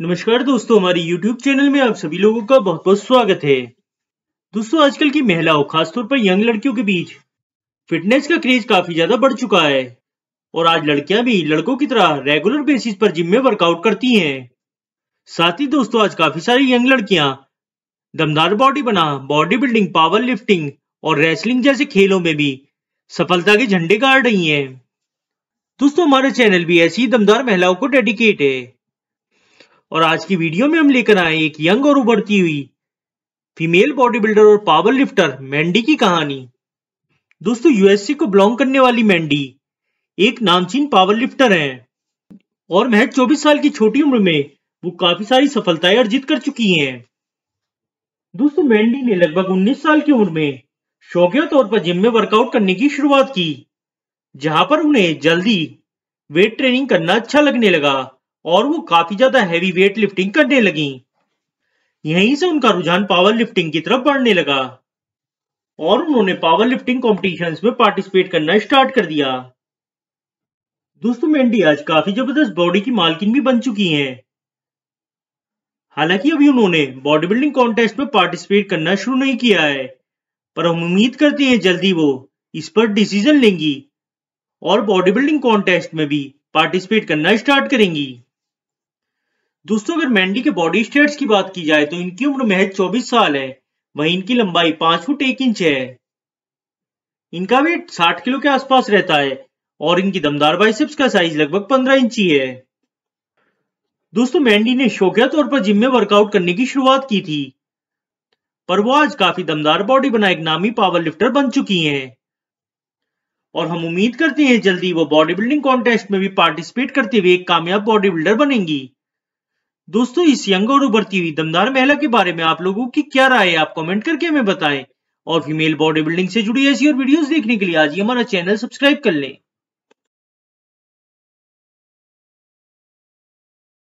नमस्कार दोस्तों हमारे YouTube चैनल में आप सभी लोगों का बहुत बहुत स्वागत है दोस्तों आजकल की महिलाओं खासतौर पर यंग लड़कियों के बीच फिटनेस का क्रेज काफी ज्यादा बढ़ चुका है और आज लड़कियां भी लड़कों की तरह रेगुलर बेसिस पर जिम में वर्कआउट करती हैं साथ ही दोस्तों आज काफी सारी यंग लड़कियां दमदार बॉडी बना बॉडी बिल्डिंग पावर लिफ्टिंग और रेसलिंग जैसे खेलों में भी सफलता के झंडे गाड़ रही है दोस्तों हमारा चैनल भी ऐसी दमदार महिलाओं को डेडिकेट है और आज की वीडियो में हम लेकर आए एक यंग और उभरती हुई फीमेल बॉडी बिल्डर और पावर लिफ्टर मैंडी की कहानी दोस्तों यूएससी को बिलोंग करने वाली मैंडी एक नामचीन पावर लिफ्टर है और महज 24 साल की छोटी उम्र में वो काफी सारी सफलताएं अर्जित कर चुकी हैं दोस्तों मैंडी ने लगभग 19 साल की उम्र में शौकिया तौर पर जिम में वर्कआउट करने की शुरुआत की जहां पर उन्हें जल्दी वेट ट्रेनिंग करना अच्छा लगने लगा और वो काफी ज्यादा हैवी वेट लिफ्टिंग करने लगी यहीं से उनका रुझान पावर लिफ्टिंग की तरफ बढ़ने लगा और उन्होंने पावर लिफ्टिंग कॉम्पिटिशन में पार्टिसिपेट करना स्टार्ट कर दिया दोस्तों मेंडी आज काफी जबरदस्त बॉडी की मालकिन भी बन चुकी हैं हालांकि अभी उन्होंने बॉडी बिल्डिंग कॉन्टेस्ट में पार्टिसिपेट करना शुरू नहीं किया है पर हम उम्मीद करते हैं जल्दी वो इस पर डिसीजन लेंगी और बॉडी बिल्डिंग कॉन्टेस्ट में भी पार्टिसिपेट करना स्टार्ट करेंगी दोस्तों अगर मैंडी के बॉडी स्टेट्स की बात की जाए तो इनकी उम्र महज 24 साल है वहीं इनकी लंबाई 5 फुट 1 इंच है इनका वेट 60 किलो के आसपास रहता है और इनकी दमदार बाइसेप्स का साइज लगभग 15 इंच ही है दोस्तों मेंडी ने शौकिया तौर पर जिम में वर्कआउट करने की शुरुआत की थी पर वो आज काफी दमदार बॉडी बना एक नामी पावर लिफ्टर बन चुकी हैं और हम उम्मीद करते हैं जल्दी वो बॉडी बिल्डिंग कॉन्टेस्ट में भी पार्टिसिपेट करते हुए एक कामयाब बॉडी बिल्डर बनेंगी दोस्तों इस यंग और उभरती हुई दमदार महिला के बारे में आप लोगों की क्या राय है आप कमेंट करके हमें बताएं और फीमेल बॉडी बिल्डिंग से जुड़ी ऐसी और वीडियोस देखने के लिए आज ही हमारा चैनल सब्सक्राइब कर लें